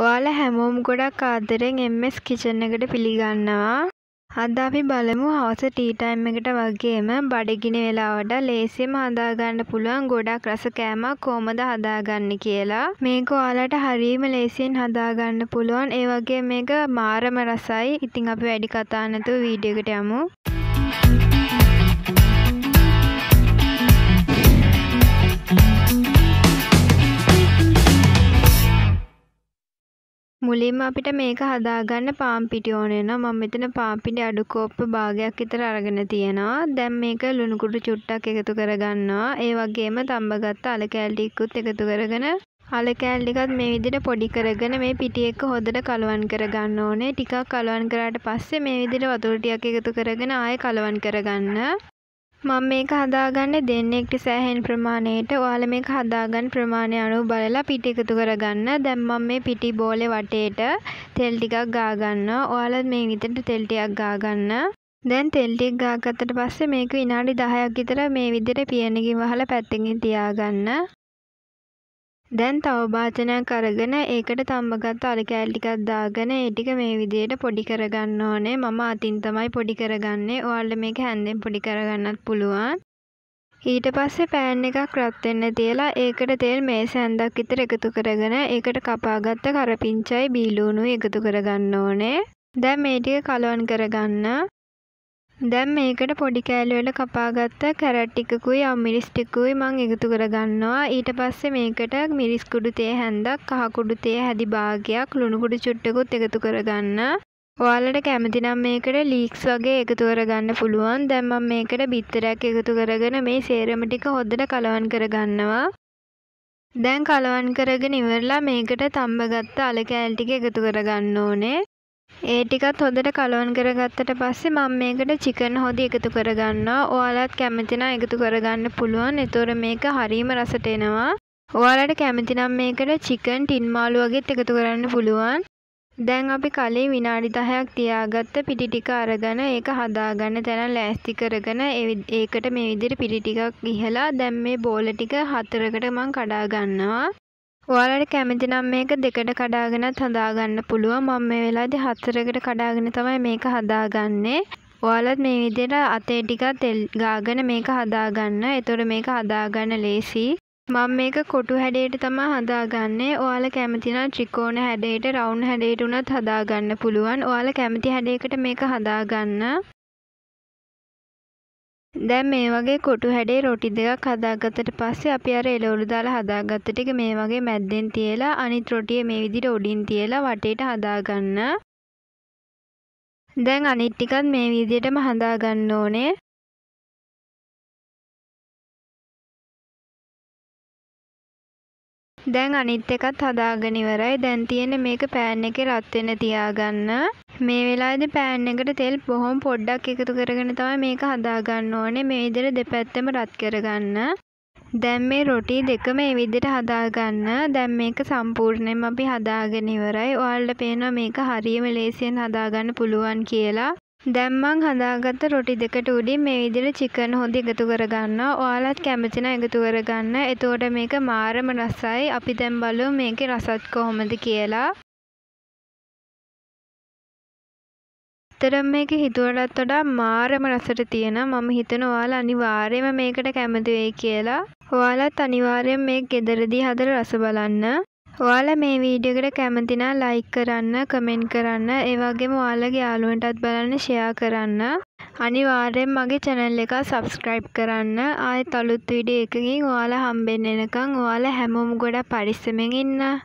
ඔයාලා හැමෝම් ගොඩක් ආදරෙන් MS කිචන් එකට පිළිගන්නවා. අද අපි බලමු හවස ටී ටයිම් එකට වගේම බඩගිනි වෙලාවට ලේසියෙන්ම හදාගන්න පුළුවන් ගොඩක් රස කෑමක් කොහොමද හදාගන්නේ කියලා. මේක ඔයාලට හරියම ලේසියෙන් හදාගන්න පුළුවන්. ඒ වගේ මේක මාරම රසයි. ඉතින් අපි වැඩි කතා නැතුව වීඩියෝ එකට යමු. මුලින්ම අපිට මේක හදාගන්න පාම් පිටි ඕන වෙනවා. මම මෙතන පාම් පිටි අඩු කෝප්ප භාගයක් විතර අරගෙන තියෙනවා. දැන් මේක ලුණු කුඩු චුට්ටක් එකතු කරගන්නවා. ඒ වගේම තඹගත්ත අල කෑලි ටිකකුත් එකතු කරගෙන අල කෑලි ටිකත් මේ විදිහට පොඩි කරගෙන මේ පිටි එක්ක හොඳට කලවම් කරගන්න ඕනේ. ටිකක් කලවම් කරාට පස්සේ මේ විදිහට වතුර ටිකක් එකතු කරගෙන ආයෙ කලවම් කරගන්න. මම මේක හදාගන්නේ දෙන්නෙක්ට සෑහෙන ප්‍රමාණයට. ඔයාලා මේක හදාගන්න ප්‍රමාණය අනුව බලලා පිටි එකතු කරගන්න. දැන් මම මේ පිටි බෝලේ වටේට තෙල් ටිකක් ගාගන්නවා. ඔයාලා මේ විදිහට තෙල් ටිකක් ගාගන්න. දැන් තෙල් ටික ගාගත්තට පස්සේ මේක විනාඩි 10ක් විතර මේ විදිහට පියනකින් වහලා පැත්තකින් තියාගන්න. දැන් තව ඝාතනයක් අරගෙන ඒකට තඹගත්තු අර කෑලි ටිකක් දාගෙන ඒ ටික මේ විදිහට පොඩි කරගන්න ඕනේ. මම අතින් තමයි පොඩි කරගන්නේ. ඔයාලට මේක හැන්දෙන් පොඩි කරගන්නත් පුළුවන්. ඊට පස්සේ පෑන් එකක් රත් වෙන්න තියලා ඒකට තෙල් මේස ඇඳක් විතර එකතු කරගෙන ඒකට කපාගත්ත කරපිංචයි බීලූණුයි එකතු කරගන්න ඕනේ. දැන් මේ ටික කලවම් කරගන්න. දැන් මේකට පොඩි කෑලිවල කපාගත්ත කැරට් ටිකකුයි අම්මිරිස් ටිකකුයි මං එකතු කරගන්නවා ඊට පස්සේ මේකට මිරිස් කුඩු තේ හැන්දක් කහ කුඩු තේ හැදි භාගයක් ලුණු කුඩු චුට්ටකුත් එකතු කරගන්න ඔයාලට කැමති නම් මේකට ලීක්ස් වගේ එකතු කරගන්න පුළුවන්. දැන් මම මේකට බිත්තරයක් එකතු කරගෙන මේ සේරම ටික හොද්දට කලවම් කරගන්නවා. දැන් කලවම් කරගෙන ඉවරලා මේකට තඹගත්ත අල කෑල් ටික එකතු කරගන්න ඕනේ. ඒ ටිකත් හොඳට කලවන් කරගත්තට පස්සේ මම මේකට චිකන් හොදි එකතු කරගන්නවා. ඔයාලත් කැමති නම් එකතු කරගන්න පුළුවන්. ඒතොර මේක හරීම රසට එනවා. ඔයාලට කැමති නම් මේකට චිකන් ටින් මාළු වගේත් එකතු කරන්න පුළුවන්. දැන් අපි කලින් විනාඩි 10ක් තියාගත්ත පිටි ටික අරගෙන ඒක හදාගන්න තැන ලෑස්ති කරගෙන ඒකට මේ විදිහට පිටි ටිකක් ගිහලා දැන් මේ බෝල ටික හතරකට මම කඩා ගන්නවා. ඔයාලට කැමති නම් මේක දෙකට කඩාගෙනත් හදාගන්න පුළුවන්. මම මේ වෙලාවේදී හතරකට කඩාගෙන තමයි මේක හදාගන්නේ. ඔයාලත් මේ විදිහට අතේ ටිකක් තෙල් ගාගෙන මේක හදාගන්න. එතකොට මේක හදාගන්න ලේසි. මම මේක කොටු හැඩයට තමයි හදාගන්නේ. ඔයාලා කැමති නම් ත්‍රිකෝණ හැඩයට, රවුන්ඩ් හැඩයට උනත් හදාගන්න පුළුවන්. ඔයාලා කැමති හැඩයකට මේක හදාගන්න. දැන් මේ වගේ කොටු හැඩේ රොටි දෙකක් හදාගත්තට පස්සේ අපි අර එළවලු දාලා හදාගත්ත ටික මේ වගේ මැද්දෙන් තියලා අනිත් රොටිය මේ විදිහට උඩින් තියලා වටේට හදාගන්න. දැන් අනිත් ටිකත් මේ විදිහටම හදාගන්න ඕනේ. දැන් අනිත් එකත් හදාගෙන ඉවරයි. දැන් තියෙන්නේ මේක පෑන් එකේ රත් වෙන්න තියාගන්න. මේ වෙලාවේදී පෑන් එකට තෙල් බොහොම පොඩ්ඩක් එකතු කරගෙන තමයි මේක හදාගන්න ඕනේ. මේ විදිහට දෙපැත්තම රත් කරගන්න. දැන් මේ රොටි දෙකම මේ විදිහට හදාගන්න. දැන් මේක සම්පූර්ණයෙන්ම අපි හදාගෙන ඉවරයි. ඔයාලට පේනවා මේක හරියම ලේසියෙන් හදාගන්න පුළුවන් කියලා. දැන් මං හදාගත්ත රොටි දෙකට උඩින් මේ විදිහට චිකන් හොඳ එකතු කරගන්නවා. ඔයාලත් කැමති නම් එකතු කරගන්න. එතකොට මේක මාරම රසයි. අපි දැන් බලමු මේකේ රසත් කොහොමද කියලා. ඇත්තටම මේක හිතුවටත් වඩා මාරම රසට තියෙනවා. මම හිතනවා ඔයාලා අනිවාර්යයෙන්ම මේකට කැමති වෙයි කියලා. ඔයාලත් අනිවාර්යයෙන් මේක ගෙදරදී හදලා රස බලන්න. ඔයාලා මේ වීඩියෝ එකට කැමති නම් ලයික් කරන්න, කමෙන්ට් කරන්න, ඒ වගේම ඔයාලගේ යාළුවන්ටත් බලන්න ෂෙයා කරන්න. අනිවාර්යෙන් මගේ channel එක subscribe කරන්න. ආයෙත් අලුත් වීඩියෝ එකකින් ඔයාලා හම්බෙන්න එනකන් ඔයාලා හැමෝම ගොඩක් පරිස්සමෙන් ඉන්න.